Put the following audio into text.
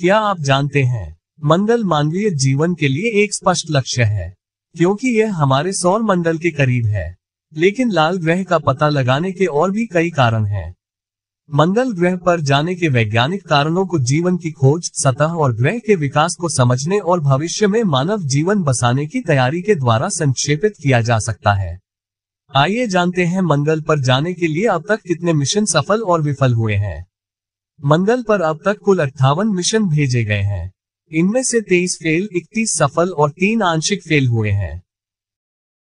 क्या आप जानते हैं मंडल मानवीय जीवन के लिए एक स्पष्ट लक्ष्य है क्योंकि यह हमारे सौर मंडल के करीब है लेकिन लाल ग्रह का पता लगाने के और भी कई कारण हैं। मंगल ग्रह पर जाने के वैज्ञानिक कारणों को जीवन की खोज सतह और ग्रह के विकास को समझने और भविष्य में मानव जीवन बसाने की तैयारी के द्वारा संक्षेपित किया जा सकता है आइए जानते हैं मंगल पर जाने के लिए अब तक कितने मिशन सफल और विफल हुए हैं मंगल पर अब तक कुल अट्ठावन मिशन भेजे गए हैं इनमें से तेईस फेल इकतीस सफल और तीन आंशिक फेल हुए हैं